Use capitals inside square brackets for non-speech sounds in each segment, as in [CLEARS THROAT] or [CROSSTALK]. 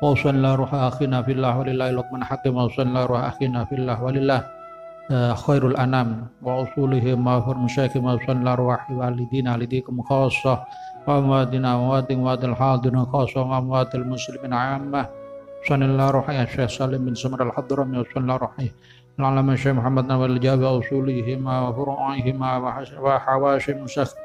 Wa la ruha akhina fillah walillahi luqman hakim wa la ruha akhina fillah walillah eh, khairul anam wa maafur mahfur musyakim wa usan la ruha walidina lidikum khasah wa muadina wa muadin wa adil hadin khasah wa muslimin ammah usan la ya syaih salim bin samar al hadram wa usan la ruha al alam syaih muhammad nawal jawi wa usulihi mahfur wa hawashim musyakim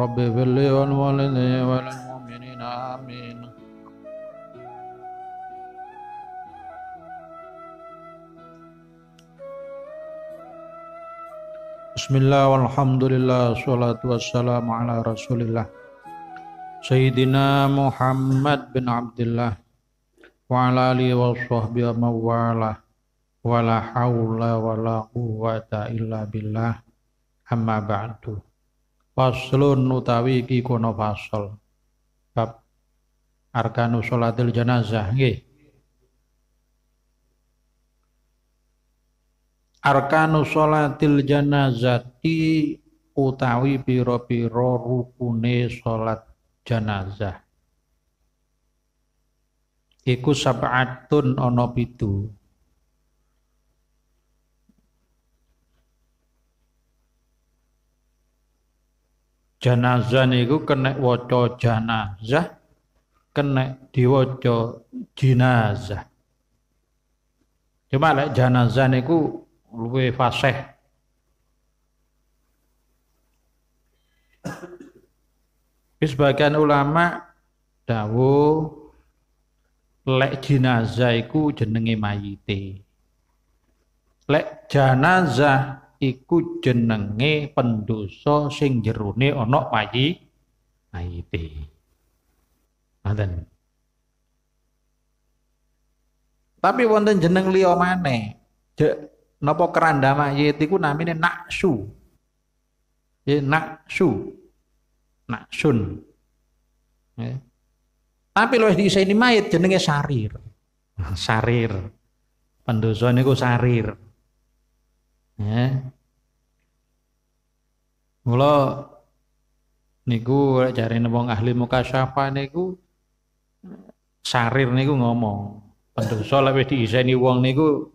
رب اغفر لي ولوالدي وللمؤمنين آمين بسم الله والحمد لله والصلاة والسلام على رسول الله سيدنا محمد بن عبد الله وعلى آله وصحبه ومن والاه ولا حول ولا قوة إلا بالله أما بعد Faslun utawi iki kono fasl. Bab arkanu salatil jenazah nggih. Arkanu salatil janazati utawi pira-pira rukune salat jenazah. Iku sab'atun ana pitu. Janazah niku kena waca janazah, kena diwaca jenazah. Cuma lek janazah niku luwe fasih. Sebagian ulama Dawu lek jenazah iku jenenge mayite. Lek janazah iku jenenge pendosa sing jerone ana payi ayite. Ngoten. Tapi wonten jeneng liya maneh. Je, napa keranda mayit iku namine naksu. Ya naksu. Naksun. Ya. Tapi di sini mayit jenenge sarir. Sarir. Pendosa niku sarir. Ya. Mula niku cari nembong ahli muka syafa niku sarir niku ngomong. Pendosa wedi wis diiseni wong niku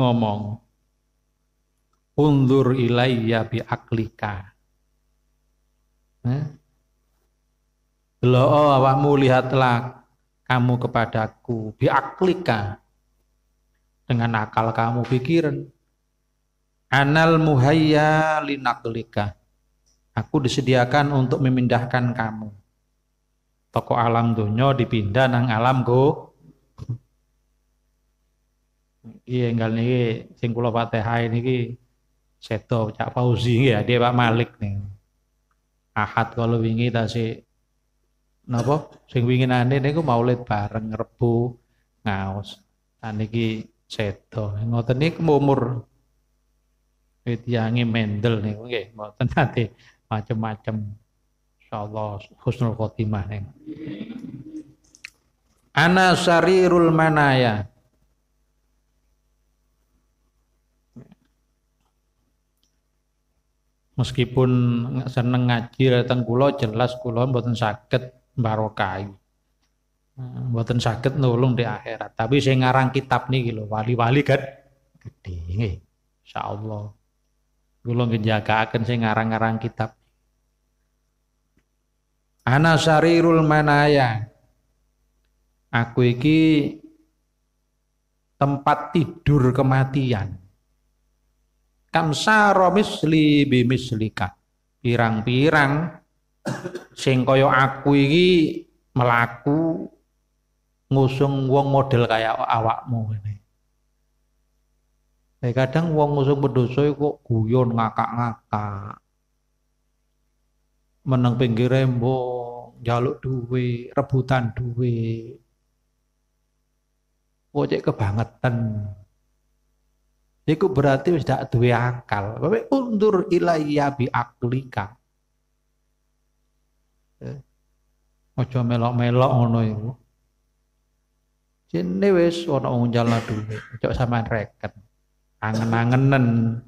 ngomong. Undur ya bi aklika. Ya. oh, awakmu lihatlah kamu kepadaku bi aklika dengan akal kamu pikiran Anal muhayya linaklika. Aku disediakan untuk memindahkan kamu. Toko alam dunia dipindah nang alam go. Iya enggal niki sing kula Fatihah niki seto Cak Fauzi ya dia Pak Malik nih. Ahad kalau wingi tasi, napa sing wingi winginane niku maulid bareng rebu ngaos. Nah ki seto ngoten niku umur Eh, tiange mendel oke, okay. mau tenate macam-macam. Insyaallah husnul khotimah nih. Ana sarirul manaya. Meskipun seneng ngaji datang kulo jelas kulo mboten sakit barokai. Nah, mboten sakit nulung di akhirat. Tapi saya ngarang kitab nih, lho wali-wali kan gede nggih. Allah ngejaga akan saya ngarang-ngarang kitab. Ana sarirul manaya. Aku iki tempat tidur kematian. Kamsara misli bimislika. Pirang-pirang sing kaya aku iki melaku ngusung wong model kayak awakmu ngene. Nah, kadang wong musuh berdosa kok guyon ngakak-ngakak. Menang pinggir rembong, jaluk duwe, rebutan duwe. Kok cek kebangetan. Iku berarti wis dak duwe akal. Bapak undur ilaiya bi aklika. Ojo eh, melok-melok ono iku. Jene wis ana wong jalan duwe, cocok sampean reken angen-angenen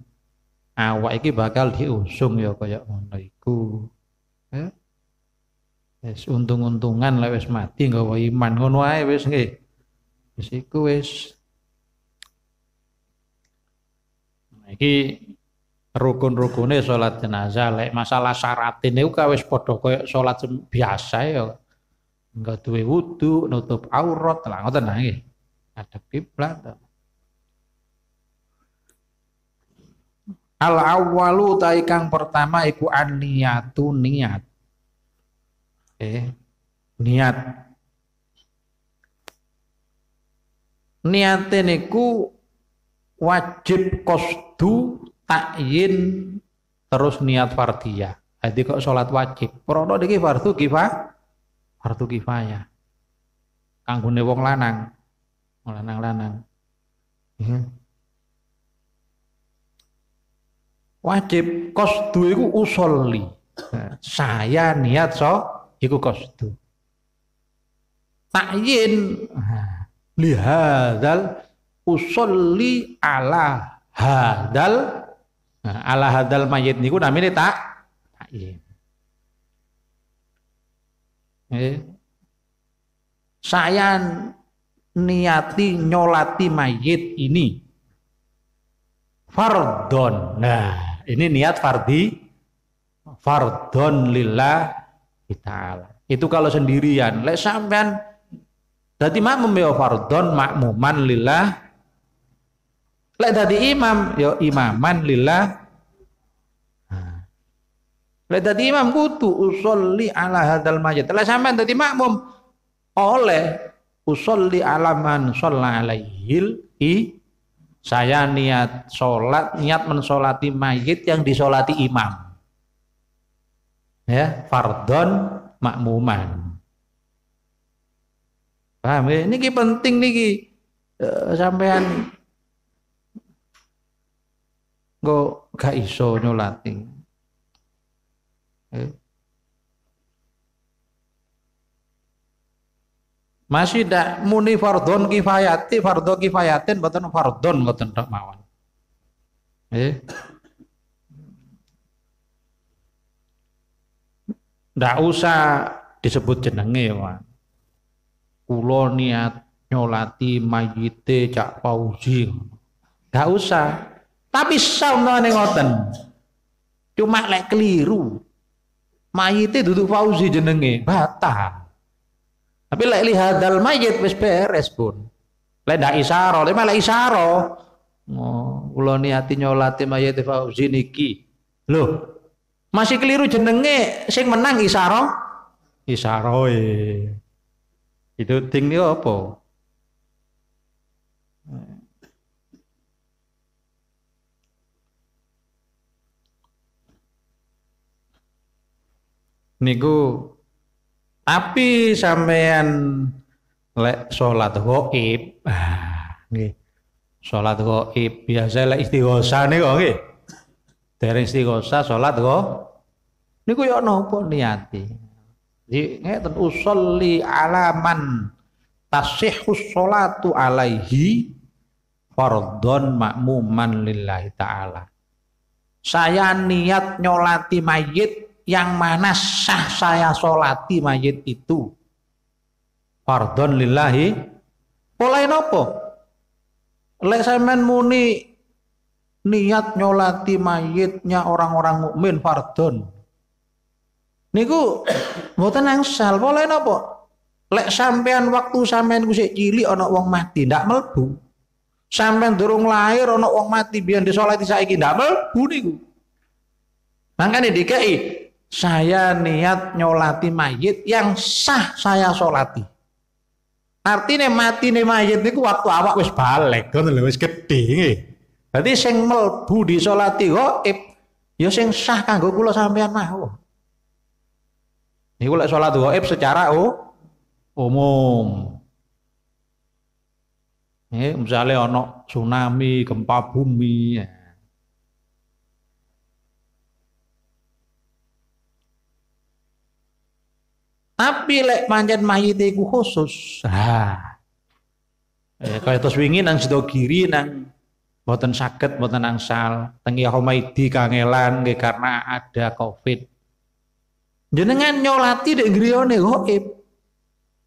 awak iki bakal diusung ya kaya ngono iku ya wis untung-untungan lek wis mati nggawa iman ngono ae wis nggih wis iku wis iki rukun-rukune salat jenazah lek masalah syarat niku wis padha kaya salat biasa ya enggak duwe wudu nutup aurat lah ngoten nggih ada kiblat Al awalu taikang pertama iku an niatu niat. Eh, niat. Niate niku wajib kostu takyin terus niat fardia. Jadi kok sholat wajib. Prono niki fardu kifah, fardu kifayah. Kanggune wong lanang, lanang-lanang. Hmm. wajib kosdu itu usolli nah, saya niat so iku kosdu takyin nah, lihadal usolli ala hadal nah, ala hadal mayit niku namanya tak takyin eh, saya niati nyolati mayit ini fardon nah ini niat fardi fardon lillah ta'ala. Itu kalau sendirian. Lek sampean dadi makmum ya fardon makmuman lillah. Lek dadi imam ya imaman lillah. Nah. Lek dadi imam kutu usolli ala hadal majid. Lek sampean dadi makmum oleh usolli ala man sholla alaihil i saya niat sholat, niat mensolati mayit yang disolati imam. Ya, fardon makmuman. Paham ya? Ini penting nih, eh, sampean kok gak iso nyolati. Eh. Masih dak muni fardhon kifayati fardhu kifayatin mboten fardhon mboten tok mawon. Eh. Ndak usah disebut jenenge ya, Kula niat nyolati mayite cak pauji. Ndak usah. Tapi saunane ngoten. Cuma lek keliru. Mayite duduk pauji jenenge batal. Tapi lek lihadal mayit wis beres pun. Lek ndak isaro, lek malah isaro. Oh, kula niati nyolati mayit fauzi niki. Loh, masih keliru jenenge sing menang isaro. e. Itu ding niku apa? Niku tapi sampean lek sholat goib, ah, nggih. Sholat goib biasa lek istighosa kok nggih. Dari istighosa salat kok ya nopo napa niati. Jadi ngeten usolli alaman tasihus tu alaihi fardhon makmuman lillahi taala. Saya niat nyolati mayit yang mana sah saya solati mayit itu pardon lillahi mulai nopo lek semen muni niat nyolati mayitnya orang-orang mukmin pardon niku [COUGHS] mboten angsal mulai nopo lek sampean waktu sampean ku cilik ana wong mati ndak melbu sampean durung lahir ana wong mati biyen disolati saiki ndak melbu niku Makanya DKI saya niat nyolati mayit yang sah saya solati. Artinya mati nih mayit niku waktu awak wis balik, kan lho wis gedhe nggih. Dadi sing mlebu disolati gaib ya sing sah kanggo kula sampean mawon. Oh. Niku lek salat gaib secara oh, umum. Nggih, misalnya ana tsunami, gempa bumi, ya. Tapi lek pancen mayit iku khusus. Ha. Eh, kaya terus wingi nang sedo kiri nang boten sakit, boten angsal, tengi homaidi kangelan nggih karena ada covid. Jenengan nyolati dek griyane gaib.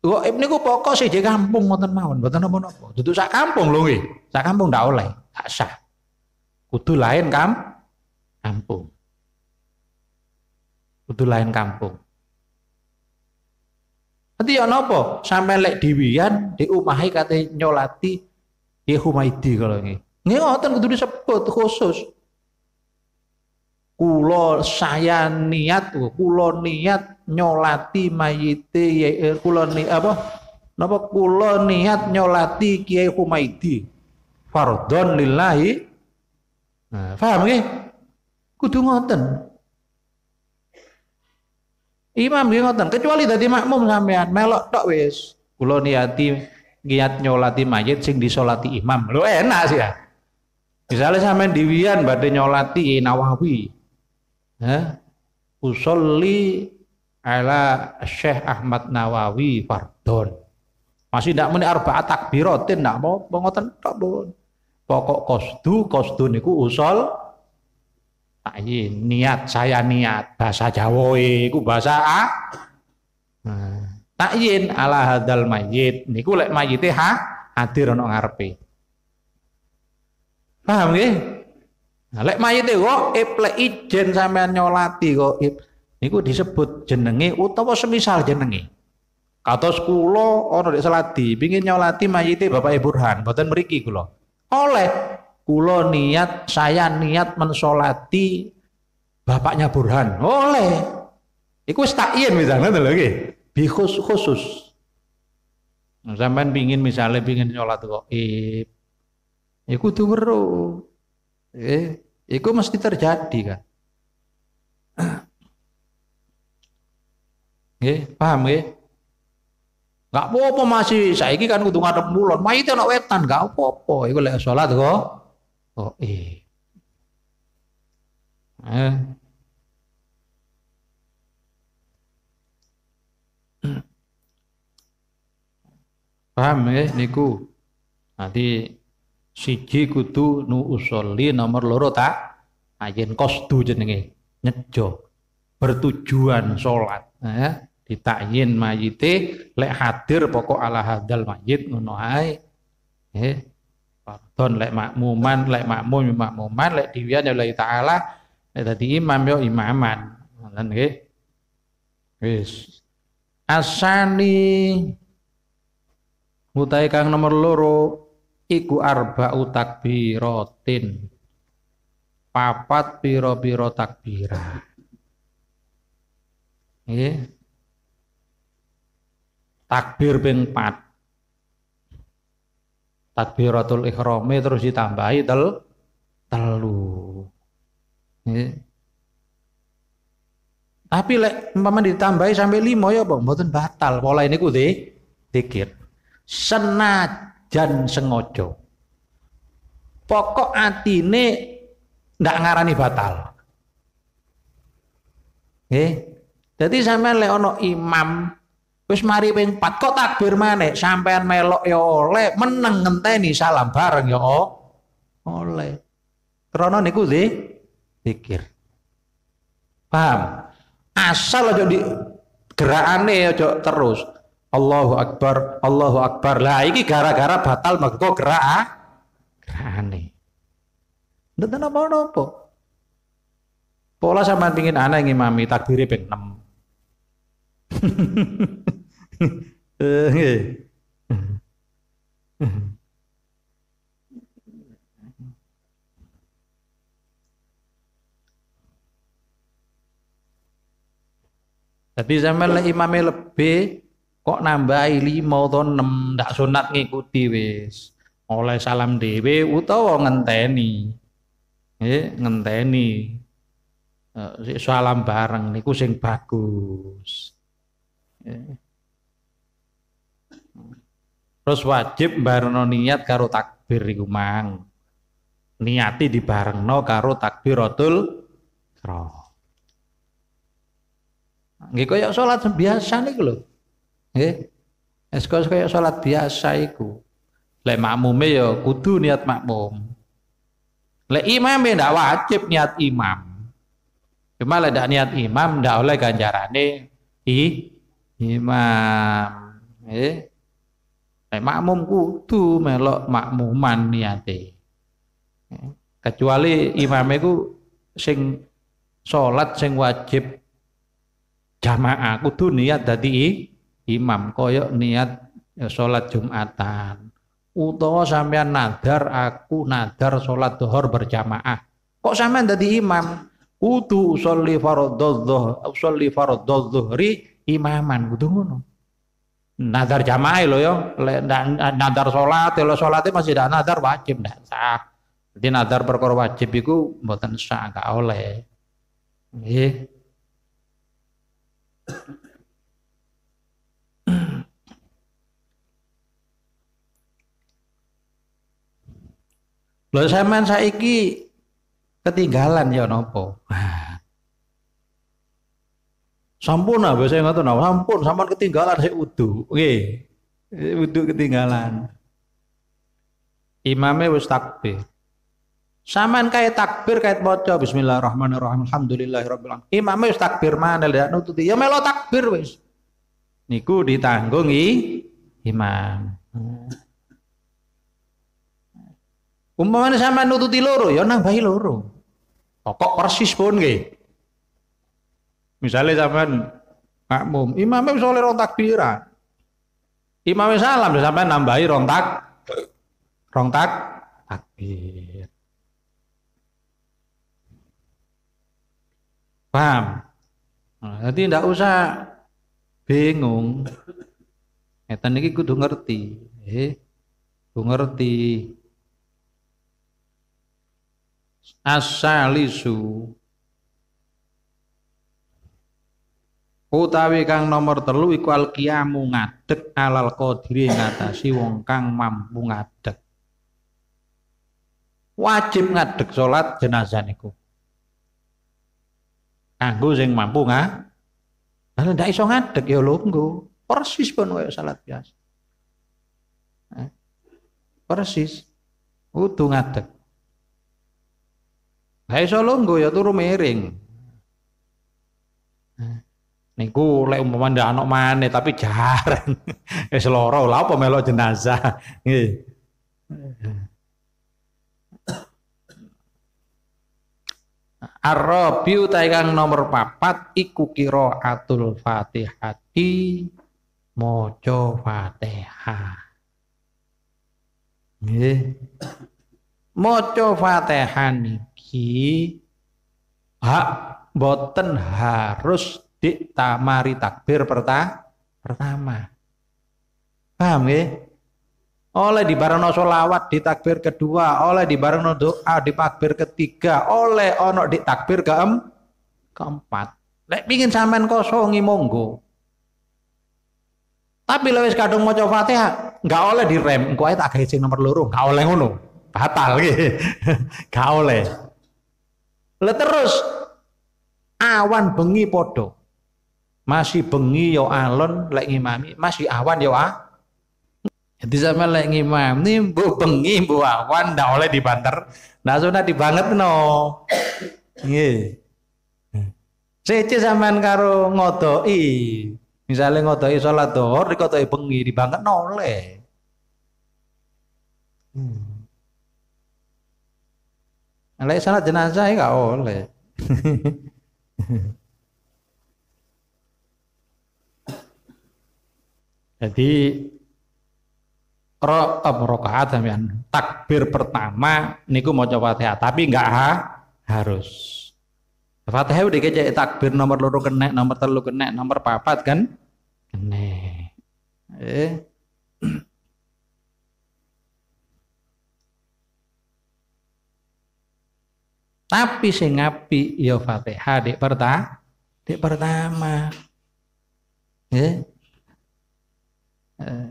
Gaib niku pokok sih di kampung mboten mawon, mboten napa-napa. Dudu sak kampung lho nggih. Sak kampung ndak oleh, tak sah. Kudu lain kam kampung. Kudu lain kampung. Nanti ya nopo, sampai lek diwian di kata nyolati ya humaidi kalau ini. Nggih ngoten kudu disebut khusus. Kulo saya niat, kulo niat nyolati mayite ya kulo ni apa? Napa kulo niat nyolati Kiai Humaidi fardon lillahi. Nah, paham nggih? Kudu ngoten. Imam nggih ngoten, kecuali dadi makmum sampean melok tok wis. Kula niati giat nyolati mayit sing disolati imam. Lho enak sih ya. Misalnya sampean diwian badhe nyolati Nawawi. Ya. Usolli ala Syekh Ahmad Nawawi Fardon. Masih ndak muni arbaat takbiratin ndak mau ngoten tok, Pokok kosdu, kosdu niku usol Tayin, niat saya niat bahasa Jawa iku e, bahasa A. Nah, tak yin ala hadal mayit niku lek mayite ha hadir ana ngarepe. Paham nggih? Nah, lek mayite kok iple ijen sampean nyolati kok niku disebut jenenge utawa semisal jenenge. katos kula ana di seladi pengin nyolati mayite Bapak Ibu Burhan, mboten mriki kula. Oleh kulo niat saya niat mensolati bapaknya Burhan oleh iku setakian misalnya lho lagi. bi khusus nah, Sampai pingin misalnya pingin sholat gaib iku tuh weruh eh iku mesti terjadi kan Nggih, [CLEARS THROAT] eh, paham eh? nggih? Gak apa-apa masih ini kan kudu ngadep mulon. Mayit anak wetan, gak apa-apa. Itu lek sholat kok goib. Oh, iya. Eh. Paham ya niku. Nanti siji kudu nu usolli nomor loro tak ayen nah, kosdu jenenge nyejo bertujuan salat nah, ya ditakyin mayite lek hadir pokok ala hadal mayit ngono ae eh don lek makmuman lek makmum ya makmuman lek diwian ya lillahi taala lek dadi imam yo ya imaman ngoten nggih wis asani mutai kang nomor loro iku arba utakbiratin papat pira-pira takbira nggih takbir ping 4 takbiratul ihrami terus ditambahi tel telu. Tapi lek umpama ditambahi sampai lima ya bang, mboten batal. Pola ini ku zikir. Senajan sengojo. Pokok atine ndak ngarani batal. Nggih. Dadi sampean lek ana imam Wis mari ping 4 kok takbir maneh sampean melok ya oleh, meneng ngenteni salam bareng ya oleh. Krana niku di pikir. Paham? Asal aja di gerakane aja terus. Allahu Akbar, Allahu Akbar. Lah iki gara-gara batal mergo gerak ah? gerakane. Ndak napa-napa. Pola sampean pingin ana ngimami takbire ping 6. Tapi eh, zaman lek imame lebih kok nambahi 5 atau 6 ndak sunat ngikuti wis. Oleh salam dhewe utawa ngenteni. Nggih, ngenteni. Eh, salam bareng niku sing bagus. Terus wajib barno niat karo takbir iku mang. Niati dibarengno karo takbiratul ihram. Nggih kaya salat biasa niku lho. Nggih. Es kaya salat biasa iku. Lek makmume ya kudu niat makmum. Lek ya ndak wajib niat imam. Cuma lek ndak niat imam ndak oleh ganjarane i imam eh eh, makmum kudu melok makmuman niate. Eh, kecuali imam itu sing solat sing wajib jamaah kudu niat dadi imam koyok niat eh, solat Jumatan. Utawa sampean nadar aku nadar solat duhur berjamaah. Kok sampean dadi imam? kudu usolli fardhu usolli fardhu dhuhri imaman kudu ngono nadar jamaah lo yo nadar salat lo salate masih tidak nadar wajib ndak sah jadi nadar perkara wajib iku mboten sah gak oleh nggih Lha sampean saiki ketinggalan ya nopo nah, sampun lah biasanya nggak tahu sampun sampun ketinggalan saya udu oke udu ketinggalan imamnya wis takbir Saman kayak takbir kait baca bismillahirrahmanirrahim Alhamdulillahirobbilalamin. Imamnya takbir mana? lihat nututi. Ya melo takbir wis. Niku ditanggungi imam. umpamanya sama nututi loro ya nambahi loro. Pokok persis pun gih. Misalnya zaman makmum, imamnya bisa oleh rontak takbiran. Imamnya salam sampai nambahi rontak, rontak takbir. Paham? Nah, jadi tidak usah bingung. Ngeten iki kudu ngerti, eh. Kudu ngerti asalisu utawi kang nomor telu iku al kiamu ngadeg alal qadiri ngatasi wong kang mampu ngadek. wajib ngadek salat jenazah niku kanggo sing mampu nggak? kalau ndak iso ngadeg ya lungguh. Persis pun koyo salat biasa. Eh, persis. Utuh ngadek. Gak iso lungguh ya turu miring. Niku lek umpama ndak anak maneh tapi jarang. [LAUGHS] Wis lara lha apa melo jenazah. [LAUGHS] Nggih. ar taikang nomor papat iku kiro atul fatihati mojo fatihah. Nih, Mojo fatihani lagi hak boten harus ditamari takbir perta, pertama. Paham ya Oleh di barengno solawat di takbir kedua, oleh di barengno doa di takbir ketiga, oleh ono di takbir keem, keempat. Lek pingin sampean kosongi monggo. Tapi lewis kadung coba teh nggak oleh direm, rem, ae tak nomor luru, nggak oleh ngono. Batal gitu [LAUGHS] Nggak oleh. Lah terus awan bengi podo. Masih bengi yo ya alon lek ngimami, masih awan yo ya, ah. Jadi sama lek ngimami bu bengi bu awan dah oleh di dibanter. Nah sudah banget no. Nggih. Sece sampean karo i, Misalnya ngodoi isolator dikotoi bengi dibanget no oleh. Hmm. Lek salat jenazah ya oleh. [LAUGHS] Jadi ro rokaat sampean takbir pertama niku mau coba teh tapi enggak ha, harus. Fatihah udah kecek takbir nomor loro kena, nomor telu kena, nomor papat kan kenek. Eh. [CLEARS THROAT] Tapi sing ngapi ya Fatihah dek perta dek pertama. Ya. Eh.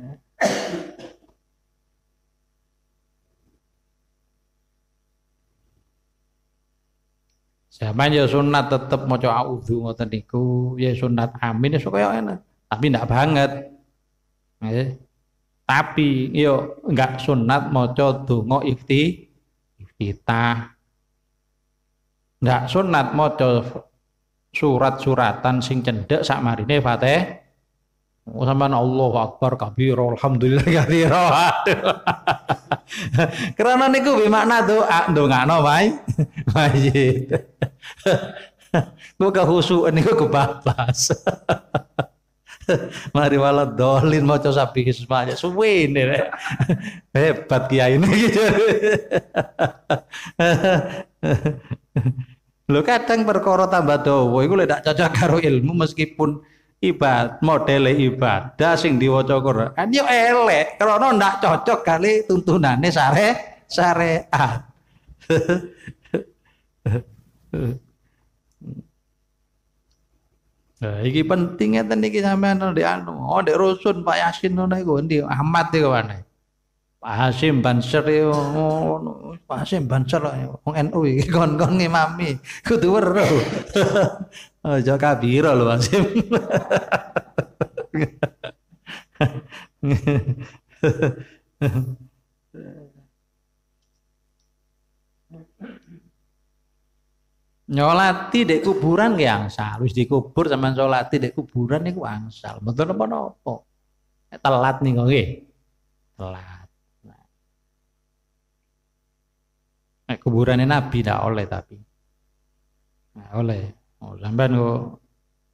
Zaman ya sunat tetep maca auzu ngoten niku, ya sunat amin ya kaya enak. Tapi ndak banget. Eh. Tapi yo ya, enggak sunat maca donga ifti iftitah nggak sunat maca surat-suratan sing cendek sak marine Fatih. Oh, sampeyan Allahu Akbar kabir alhamdulillah kabir. [LAUGHS] Karena niku be makna doa ndongakno wae. Wajib. Muga husu niku kebablas. [LAUGHS] Mari wala dolin maca sapi suwe suwene [LAUGHS] Hebat kiai ini Lho kadang perkara tambah dawa iku lek cocok karo ilmu meskipun ibad modele ibadah sing diwaca Quran kan yo elek karena ndak cocok kali tuntunane sare sare syariat. Nah, iki pentingnya ten iki sampean ndek anu, oh ndek rusun Pak Yasin ngono iku ndi Ahmad iku aneh. Pak Hasim Banser ngono. Pak Hasim Banser wong NU iki [LAUGHS] kon-kon ngimami. Kudu weruh. [LAUGHS] Aja kabira lho Pak Hasim. [LAUGHS] Nyolati di kuburan ya angsal, wis dikubur sama nyolati di kuburan itu angsal. Betul apa nopo, Telat nih kok, Telat. Nek kuburannya Nabi tidak oleh tapi. tidak oleh. Oh, sampai kok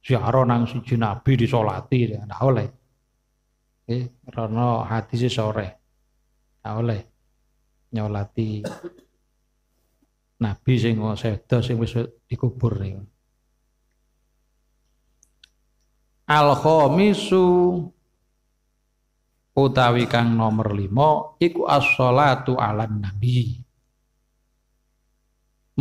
ziarah nang siji Nabi disolati tidak oleh. Eh, karena hati sore. tidak oleh. Nyolati Nabi sing sedo sing wis dikubur niku. Ya. Al khamisu utawi kang nomor lima iku as-shalatu ala nabi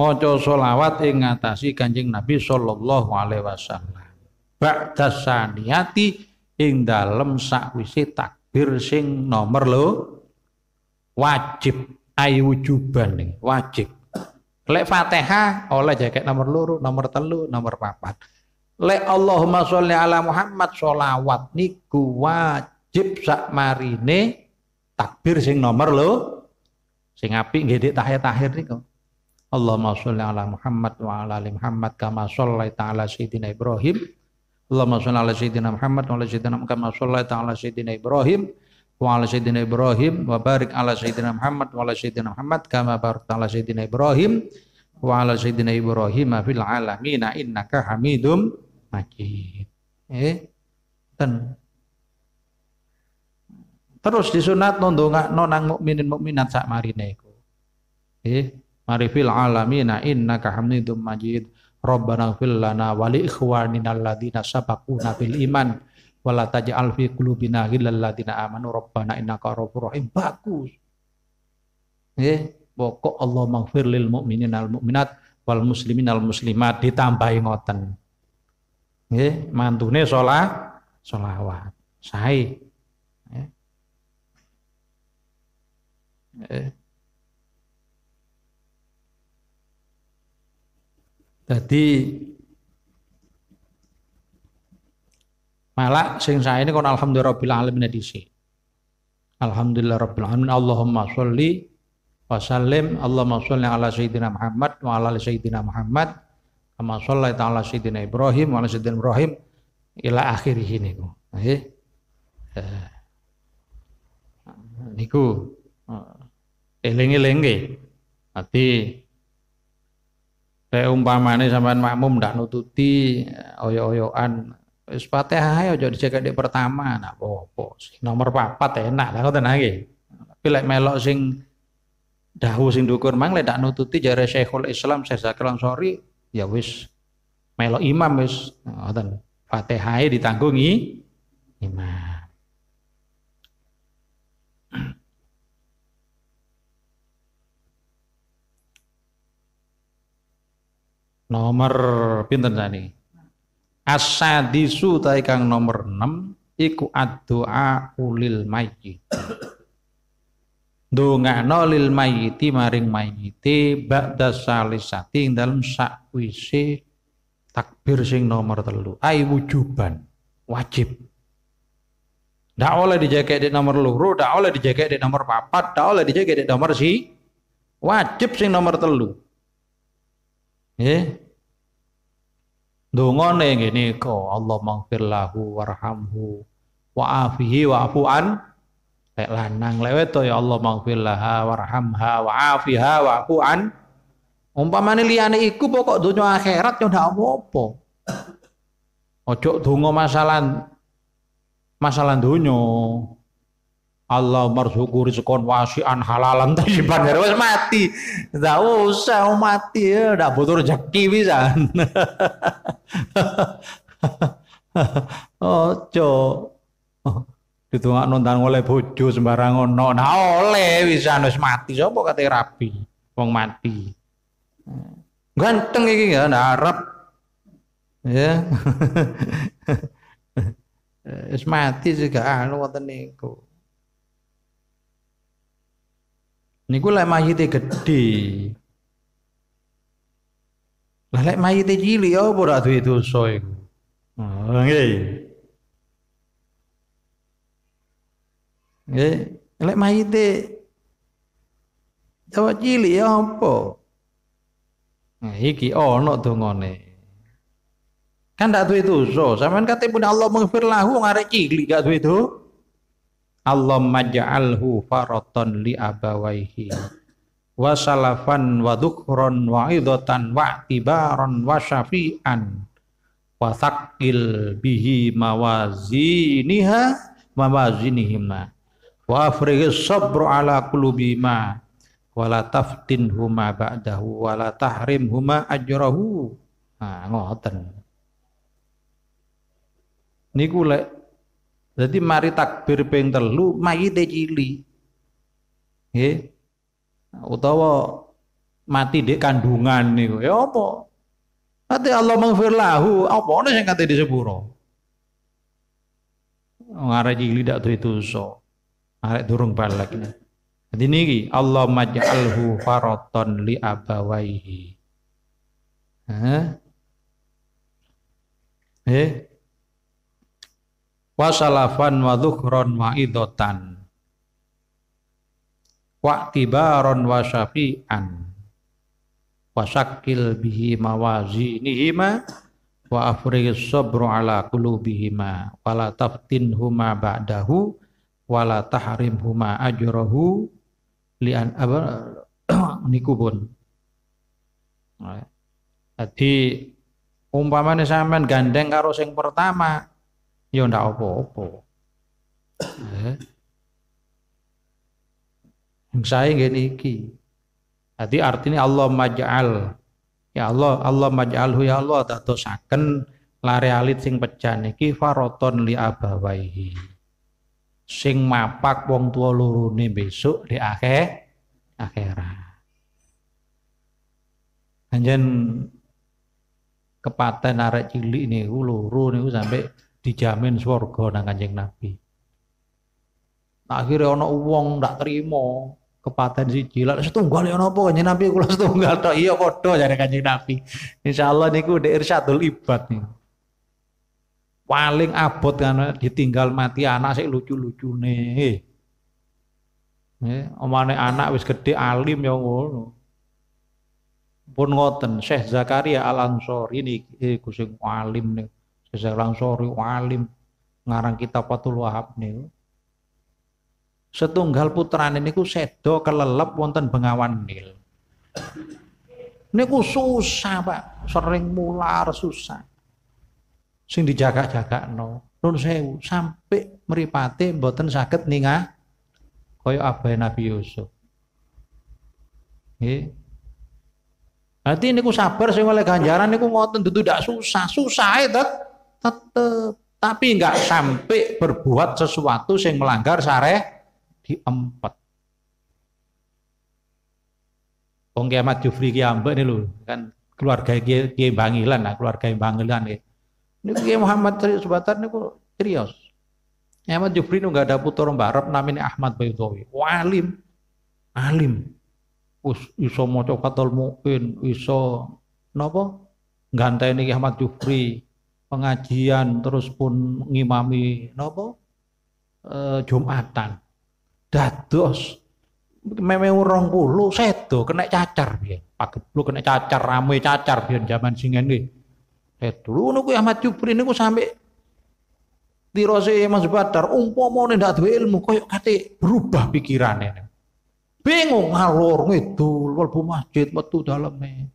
maca sholawat ing ngatasi Kanjeng Nabi sallallahu alaihi wasallam. Ba'da saniyati ing dalem sakwise takbir sing nomor lo wajib ayu wujuban nih, wajib. Lek Fatihah oleh jaket nomor loro, nomor telu, nomor papat. Lek Allahumma sholli ala Muhammad sholawat niku wajib sak marine takbir sing nomor lo sing apik nggih tahir-tahir niku. Allahumma sholli ala Muhammad wa ala ali Muhammad kama shallaita ala sayyidina Ibrahim. Allahumma sholli ala sayyidina Muhammad wa ala sayyidina Muhammad kama shallaita ala sayyidina Ibrahim wa ala sayyidina Ibrahim wa barik ala sayyidina Muhammad wa ala sayyidina Muhammad kama barakta ala sayyidina Ibrahim wa ala sayyidina Ibrahim fil alamin innaka Hamidum Majid. Eh, ten. Terus disunat nundungak nonang mukminin mukminat sak marine iku. Eh, marifil alamina innaka hamidum majid Rabbana fil lana wa li ikhwanina alladhina sabaquna bil iman wala la taj'al fi qulubina ghillal amanu rabbana innaka rahim bagus nggih eh, pokok Allah maghfir lil mu'minin al mu'minat wal muslimin al muslimat ditambahi ngoten nggih eh, mantune salat sahih sae nggih eh. Jadi malah sing saya ini kon alhamdulillah rabbil alamin disi. Alhamdulillah rabbil alamin Allahumma sholli wa sallim Allahumma sholli ala sayyidina Muhammad wa ala sayyidina Muhammad Amma sholli ala sayyidina Ibrahim wa ala sayyidina Ibrahim ila akhirih eh. niku. eh. Niku eling-eling Ati saya ini sampean makmum ndak nututi oyo-oyoan Sepatu ayo jadi jaga di pertama nak popo. apa Nomor papat enak lah kau lagi, Tapi lek melok sing dahu sing dukur mang lek tidak nututi jare Syekhul Islam saya Zakir sorry, ya wis melok imam wis ngoten. Fatihah ditanggungi imam. Nomor pinten tadi? Asadisu tadi kang nomor enam iku doa ulil mayyit. dunga lil mayyiti maring mayyiti ba'da salisati ing dalem sakwisi takbir sing nomor telu Ay wujuban wajib Tidak oleh dijaga di nomor luru tidak oleh dijaga di nomor papat tidak oleh dijaga di nomor si wajib sing nomor telu Nggih. Dungone ngene iki Allah mangfir lahu warhamhu wa'afihi wa'fu an lek lanang lek wedo ya Allah mangfir laha warhamha wa'afiha wa'fu an umpamane liyane iku pokok dunia akhirat yo ndak apa-apa ojo donga masalah masalah dunia Allah marzuku rizqon wasi'an halalan thayyiban wis mati. Ndak usah oh, mati ya ndak butuh rezeki pisan. [LAUGHS] Ojo ditungakno nonton oleh bojo sembarang ono nah oleh bisa wis mati sapa kate rabi wong mati. Ganteng iki ya ndak arep. Ya. Wis [LAUGHS] mati sih gak anu wonten niku. Niku lek mayite gedhe. Lah lek mayite cilik ya apa ora duwe dosa iku. Oh, Nggih. Nggih, lek mayite dawa cilik ya apa? Nah, iki ana dongane. Kan dak duwe dosa, sampean kate pun Allah mengfir lahu ngarek cilik gak duwe dosa. Allah majaalhu faraton li abawaihi wa salafan wa dhukron wa idhatan wa tibaron wa syafi'an wa thakil bihi mawaziniha mawazinihima wa afrighis sabru ala kulubima wa la huma ba'dahu wa la huma ajrahu nah ngoten niku lek jadi mari takbir ping telu mayite cili. Nggih. Utawa mati dek kandungan niku. Ya apa? Nanti Allah mengfir lahu, apa ada sing kate di sepuro? Ngarep cili dak duwe dosa. Arek durung balak. Jadi niki Allah maj'alhu faraton li abawaihi. Hah? Eh, wasalafan wa dhukron wa idotan wa tibaron wa syafi'an wa syakil bihi mawazinihima wa afrighis sabru ala kulubihima wa la huma ba'dahu wa la huma ajrohu lian apa [COUGHS] nikubun jadi umpamanya sampean gandeng karo sing pertama ya ndak opo, apa eh? Yang saya ngene iki. Jadi artinya Allah maj'al. Ya Allah, Allah maj'alhu ya Allah tosaken, la realit sing pecah niki faraton li abawaihi. Sing mapak wong tua luruni besok di akhir akhirat. Anjen kepaten arek cilik niku loro niku sampai dijamin swarga nang Kanjeng Nabi. Nah, akhirnya ana wong ndak trimo kepaten siji lha setunggal ana ya apa Kanjeng Nabi kula setunggal tok iya padha jare Kanjeng Nabi. Insyaallah niku ndek irsyadul ibad nih. Paling abot kan ditinggal mati anak sik lucu-lucune. Eh, eh omane anak wis gede alim ya ngono. Pun ngoten Syekh Zakaria Al Ansori niki eh, alim niku. Syekh sorry alim ngarang kita Fathul Wahab niku. Setunggal putrane niku sedo kelelep wonten Bengawan Nil. Niku susah, Pak. Sering mular susah. Sing dijaga-jaga no. Nun sewu sampai meripati mboten sakit ningah koyo abai Nabi Yusuf. Nggih. Berarti niku sabar sing oleh ganjaran niku ngoten dudu tidak susah, susah itu tetep tapi nggak sampai berbuat sesuatu yang melanggar syareh empat. Wong kiamat Jufri kiambek ini lho kan keluarga Ki Bangilan lah keluarga Bangilan ya. Ini Ki Muhammad Subatan ini kok serius. Kiamat Jufri ini nggak ada putra Arab, namanya Ahmad Bayutowi. Walim, alim. Us, iso maca katul muin, iso napa? Ganteni Ki Ahmad Jufri pengajian terus pun ngimami nopo e, Jumatan dados memang rong puluh seto kena cacar biar paket lu kena cacar rame cacar biar zaman singen iki seto lu niku amat Jubri nunggu sampe tirose Mas Badar umpamane nih duwe ilmu koyok kate berubah pikirannya bingung ngalur ngidul mlebu masjid metu dalamnya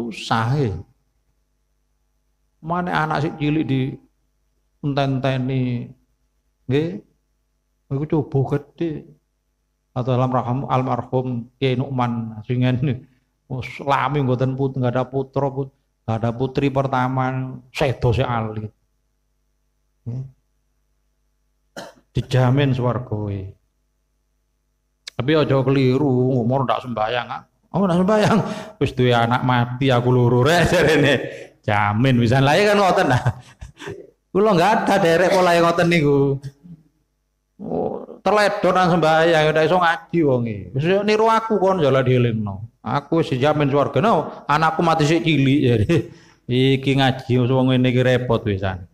susah ya Mana anak si cilik di enten-enteni. Nggih. Iku coba gede. Atau dalam rahim almarhum Kiai Nukman wis lami mboten put enggak ada putra put, enggak ada putri pertama sedo si alit. Dijamin kowe Tapi aja keliru, umur ndak sembayang. ah. oh, ndak sembayang. Wis duwe anak mati aku loro rek [LAUGHS] jarene jamin wisan lae iya kan ngoten nah. Kula nggak ada derek pola yang ngoten niku. Oh, teledor sembahyang udah iso ngaji wongi. e. Wis niru aku kon jala dielingno. Aku wis jamin swarga no, anakku mati sik cilik jadi. Iki ngaji wong ngene iki repot wisan.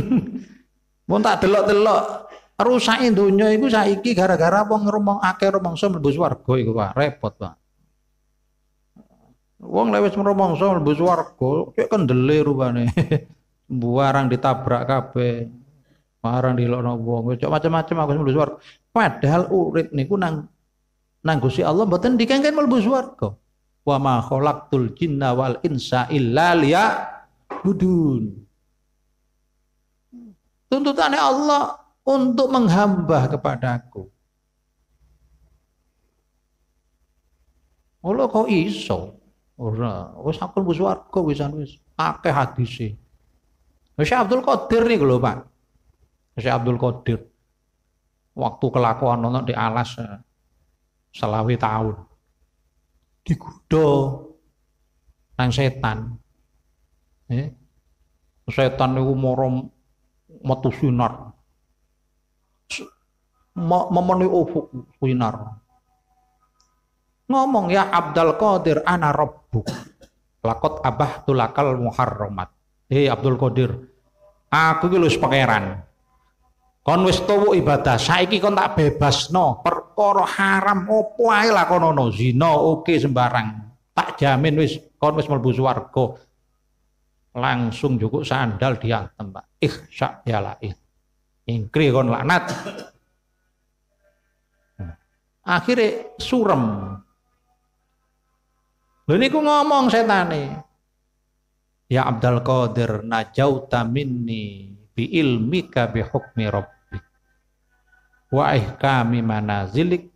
[LAUGHS] Mun tak delok-delok rusakin dunia iku saiki gara-gara wong rumong akeh rumangsa mlebu swarga iku Pak, repot Pak. Wong lewis meromongso mlebu swarga, delay kendele nih, [LAUGHS] Buarang ditabrak kape, Marang lono wong, cek macam-macam aku lebih swarga. Padahal urip niku nang nang gusi Allah beten dikengkeng mlebu swarga. Wa ma khalaqtul jinna wal insa illa liya budun. Tuntutannya Allah untuk menghamba kepadaku. Allah kau iso? Ora, oh, nah, wis aku mlebu swarga wisan wis akeh hadise. Nah, Syekh Abdul Qadir nih lho, Pak. Syekh Abdul Qadir. Waktu kelakuan ono di alas eh, selawi tahun. Digudo. nang setan. Eh? Setan niku moro metu sinar. Memenuhi ufuk sinar. Ngomong ya Abdul Qadir ana rabbuk. Lakot abah tulakal muharramat. Hei Abdul Qadir, aku ki lus pangeran. Kon wis tuwu ibadah, saiki kon tak no perkara haram opo ae lakonono, zina oke sembarang. Tak jamin wis kon wis mlebu swarga. Langsung cukup sandal ih Pak. Ihsa ya yalaih. Ingkri kon laknat. Hmm. Akhirnya surem, Lho niku ngomong setane. Ya Abdul Qadir najauta minni bi ilmika bi hukmi rabbik wa ihkami manazilik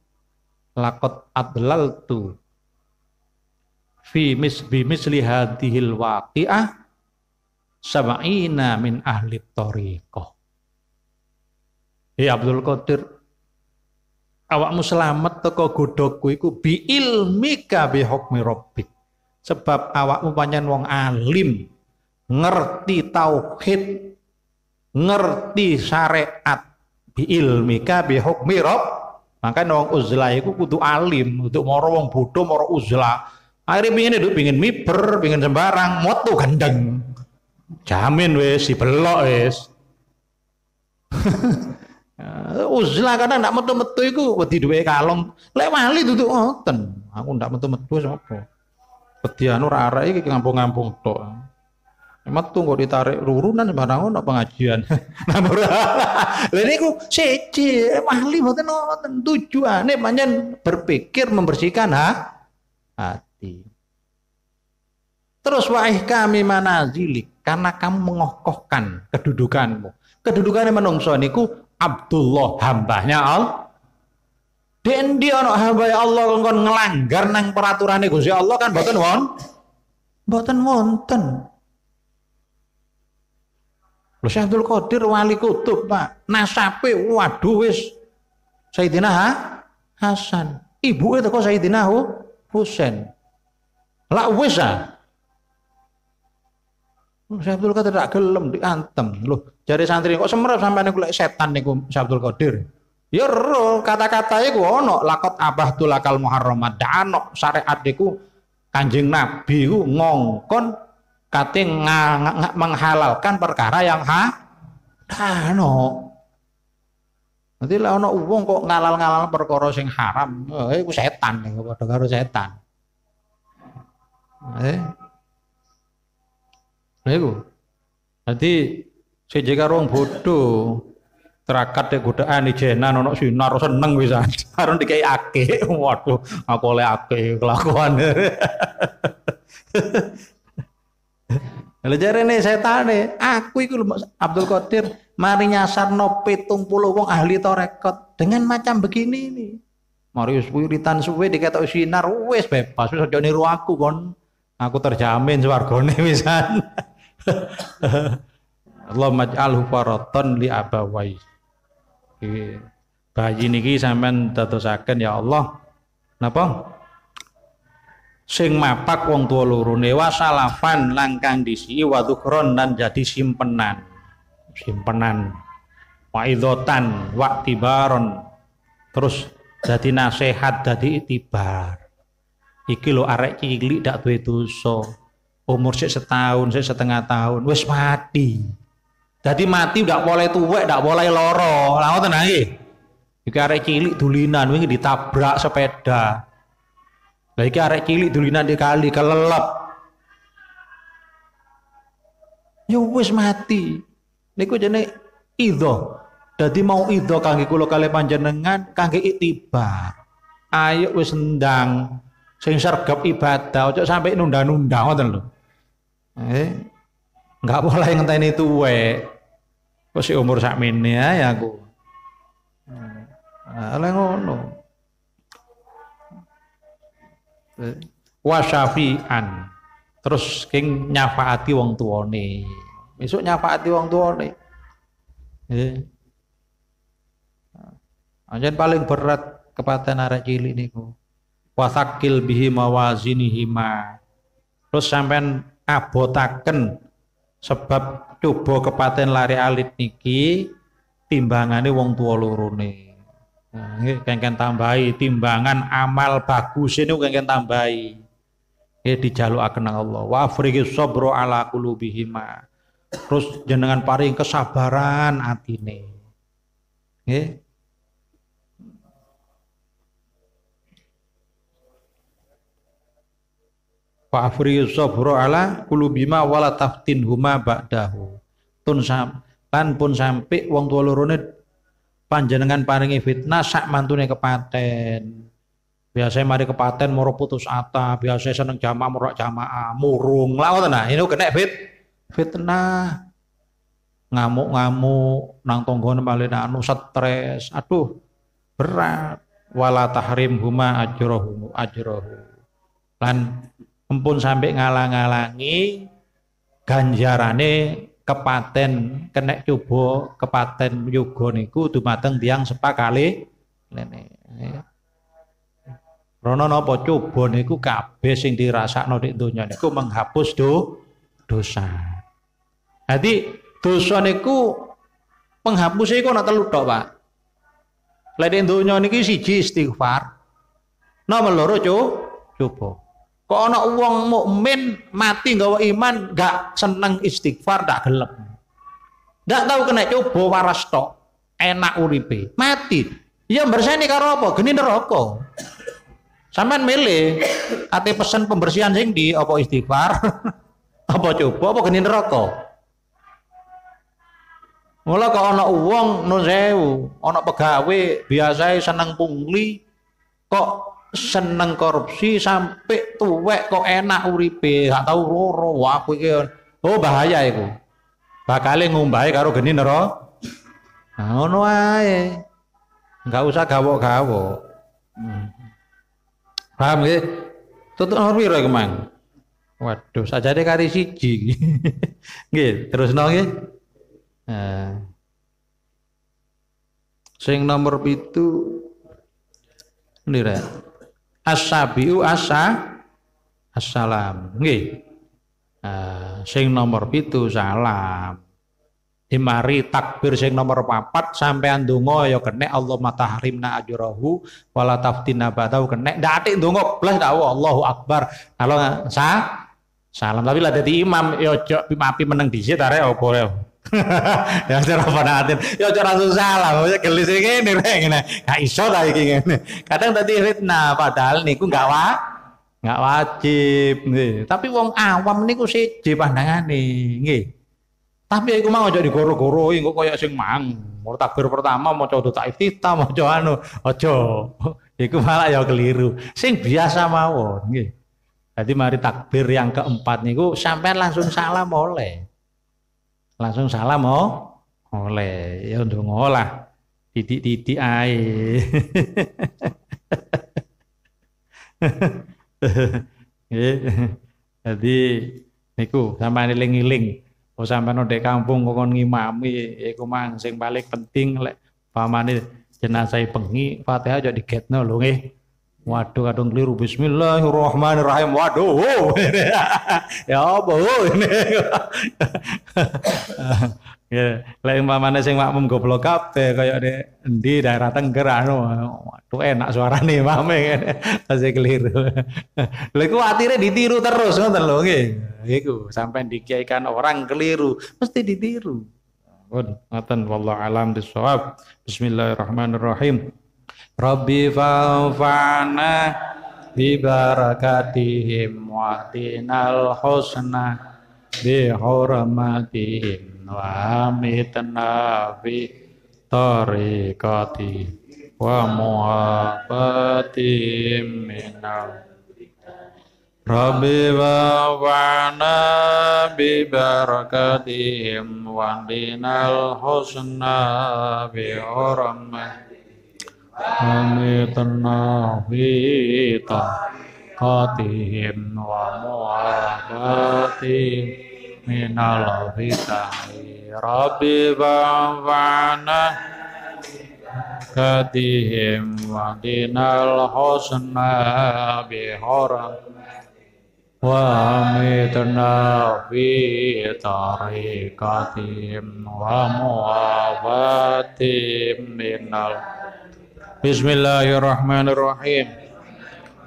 laqad adlaltu fi mis bi misli hadhil waqi'ah sab'ina min ahli tariqah. Ya Abdul Qadir awakmu selamat teko godhokku iku bi ilmika bi hukmi rabbik. Sebab awakmu pancen wong alim, ngerti tauhid, ngerti syariat bi ilmika bi hukmi rabbik. maka wong uzla iku kudu alim, untuk moro wong bodoh, moro uzla Akhirnya pingin itu, pingin miber, pingin sembarang, moto gendeng. Jamin wes, si belok [LAUGHS] Ya, uzlah oh, kadang tidak metu-metu itu wedi duwe kalong. Lek wali oh, ten. Aku tidak metu-metu sama Wedi anu ini ke ngampung-ngampung tok. Metu kok ditarik rurunan sembarang ono pengajian. Nah [LAUGHS] ini ku niku siji eh, wali ten tujuan. tujuane pancen berpikir membersihkan ha? hati. Terus waih kami manazilik karena kamu mengokohkan kedudukanmu. Kedudukannya menungso niku Abdullah hambanya Allah. Dan dia anak hamba ya Allah kon ngelanggar nang peraturan itu. Gusti Allah kan boten won. Boten wonten. Lho Syekh Abdul Qadir wali kutub, Pak. Nasabe waduh wis Sayyidina ha? Hasan. Ibuke teko Sayyidina Husain. Lah wis ah. Oh, Syekh Abdul Qadir tak gelem diantem. Loh, jari santri kok semerap sampean niku setan niku Syekh Abdul Qadir. Ya ro, kata-katanya ku ono lakot abah tulakal muharramat dano syariat niku Kanjeng Nabi ku ngongkon kate menghalalkan perkara yang ha dano. Nanti lah ono uang kok ngalal-ngalal perkara sing haram, eh, ku setan, nih padha karo setan. Eh, itu nanti saya jaga ruang bodoh terakat ya godaan ijenan ana sinar seneng bisa. Harus [LAUGHS] dikai ake. Waduh, aku oleh ake kelakuan. ini saya nih aku itu Abdul Qadir mari Sarno 70 wong ahli torekot dengan macam begini nih Marius wiritan suwe diketok sinar wes bebas wis Joni ruaku aku kon. Aku terjamin goni bisa [LAUGHS] [LAUGHS] Allah maj'alhu faraton li abawai bayi niki sampean dadosaken ya Allah napa sing mapak wong tua loro newa salafan langkang disi wa dzukron dan jadi simpenan simpenan wa idotan wa tibaron terus jadi nasehat jadi itibar iki lo arek cilik dak duwe dosa umur sih setahun, sih setengah tahun, wes mati. Jadi mati udah boleh tuwek, udah boleh loro. lalu tenang. ya. Jika arek cilik dulinan wingi ditabrak sepeda. jika iki arek cilik dulinan dikali kelelep. Ya wes mati. Niku jadi ido. jadi mau ido, kangge kulo kali panjenengan kangge itiba. Ayo wes sendang, sing sergap ibadah, ojo sampai nunda-nunda ngoten loh. Eh, nggak boleh itu tuwe. Kok si umur sak ya ya aku. Ala nah, ngono. Eh, Wasafian. Terus king nyafaati wong tuane. Besok nyafaati wong tuane. Eh. Nah, yang paling berat kepaten arek cilik niku. Wasakil bihi wazini hima, Terus sampean abotaken sebab coba kepaten lari alit niki timbangane wong tua lorone nggih kengken tambahi timbangan amal bagus ini kengken tambahi nggih dijalukaken nang Allah wa afriqi sabra ala bihima. terus jenengan paring kesabaran atine Fa'afri sabru ala kulubima wala taftin huma ba'dahu. Tun sam, lan pun sampai wong tua lorone panjenengan paringi fitnah sak mantune kepaten. Biasanya mari kepaten moro putus ata, biasanya seneng jamaah moro jamaah, murung lah ngoten nah. Ini kena fit fitnah. Ngamuk-ngamuk nang tanggane paling anu stres. Aduh, berat. Wala tahrim huma ajrohum ajrohu. Lan empun sampai ngalang-alangi ganjarane kepaten kena coba kepaten yugo niku dumateng tiang sepakali nene ya. Rono po coba niku kabeh sing dirasakno di dunia niku menghapus do dosa. Jadi dosa niku penghapus iku ana telu tok, Pak. Lek dunia niki siji istighfar, nomor loro coba. Kok ana wong mukmin mati nggawa iman gak seneng istighfar gak gelem. Gak tahu kena coba waras tok, enak uripe, mati. Ya berseni karo apa? Geni neraka. Sampean milih ate pesen pembersihan sing di apa istighfar? [LAUGHS] apa coba apa geni neraka? Mula kok ana wong nun sewu, ana pegawe senang seneng pungli kok seneng korupsi sampai tuwek kok enak uripe gak tahu loro wah aku iki oh bahaya iku bakale ngumbahi karo geni nero nah ngono ae enggak usah gawok-gawok hmm. paham nggih tutup nomor ro kemang mang waduh sajane kari siji [LAUGHS] nggih terus nggih nah. sing nomor pitu ini Asabiu asa assalam. Nggih. Uh, sing nomor pitu salam. Di mari takbir sing nomor papat sampean dungo ya kenek Allah mataharimna ajrohu wala taftina ba'dahu kenek ndak ati donga plus dak Allahu akbar. Kalau sa salam tapi lah dadi imam ya ojo pimapi meneng dhisik arek apa ya? [LAUGHS] ya cara fanatin ya cara susah lah maksudnya gelis ini gini ngene nggak iso lagi iki kadang tadi fitnah padahal niku gak wa gak wajib nih. tapi wong awam niku siji pandangane nih, tapi aku mau jadi goro-goroi kok kayak sing mang mau takbir pertama mau coba tak iftita mau coba anu ojo iku malah ya keliru sing biasa mawon nih jadi mari takbir yang keempat niku sampai langsung salam oleh langsung salam oh oleh ya untuk ngolah titik-titik ae [LAUGHS] jadi niku sampean eling-eling oh sampean ndek kampung kok ngimami iku mang sing balik penting lek pamane jenazah pengi Fatihah aja ketno lho nggih Waduh kadung keliru Bismillahirrahmanirrahim. Waduh. Allah [LAUGHS] ya apa [LAUGHS] oh, ini. ya, lek umpamane sing makmum goblok kabeh kaya endi daerah Tengger anu. Waduh enak suarane mame ya, ngene. Masih keliru. Lha iku atire ditiru terus ngoten lho nggih. Iku sampai dikiaikan orang keliru mesti ditiru. Ngoten wallahu alam bisawab. Bismillahirrahmanirrahim. Rabbi bi barakatihim wa tinal husna hurmatihim wa amitna fi tariqati wa muhabbatihim minal Rabbi wa'ana barakatihim wa tinal husna hurmatihim kami tenang kita katihim wa muadati minal fitahi rabbi ba'fana katihim wa dinal husna bihoram wa mitna fitari katihim wa muadati minal Bismillahirrahmanirrahim.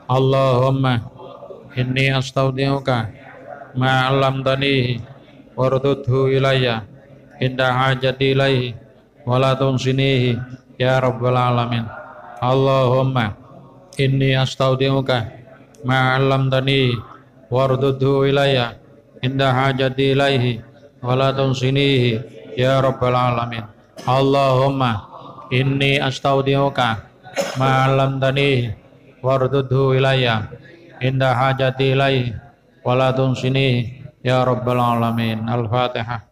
Allahumma inni astaudiuka tanihi warudhu ilayya inda hajati ilayhi walatun sinihi ya rabbal alamin. Allahumma inni astaudiuka tanihi warudhu ilayya inda hajati ilayhi walatun sinihi ya rabbal alamin. Allahumma inni astaudiuka malam tani wardudhu ilayya indah hajati ilaih walatun sini ya rabbal alamin al-fatihah